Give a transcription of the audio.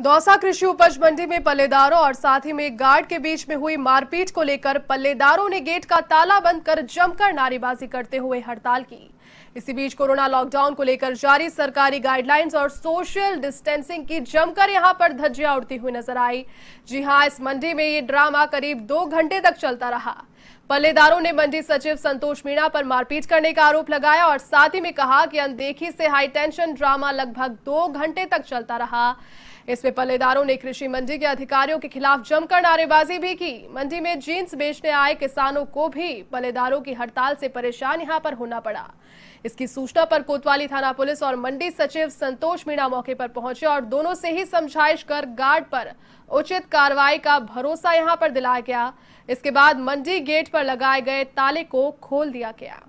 दौसा कृषि उपज मंडी में पल्लेदारों और साथ ही में गार्ड के बीच में हुई मारपीट को लेकर पल्लेदारों ने गेट का ताला बंद कर जमकर नारेबाजी करते हुए हड़ताल की इसी बीच कोरोना लॉकडाउन को लेकर जारी सरकारी गाइडलाइंस और सोशल डिस्टेंसिंग की जमकर यहां पर धज्जियां उड़ती हुई नजर आई जी हां इस मंडी में ये ड्रामा करीब दो घंटे तक चलता रहा पल्लेदारों ने मंडी सचिव संतोष मीणा पर मारपीट करने का आरोप लगाया और साथ ही में कहा कि अनदेखी से हाई टेंशन ड्रामा लगभग दो घंटे तक चलता रहा इसमें पल्लेदारों ने कृषि मंडी के अधिकारियों के खिलाफ जमकर नारेबाजी भी की मंडी में जींस बेचने आए किसानों को भी पल्लेदारों की हड़ताल से परेशान यहां पर होना पड़ा इसकी सूचना पर कोतवाली थाना पुलिस और मंडी सचिव संतोष मीणा मौके पर पहुंचे और दोनों से ही समझाइश कर गार्ड पर उचित कार्रवाई का भरोसा यहां पर दिलाया गया इसके बाद मंडी गेट पर लगाए गए ताले को खोल दिया गया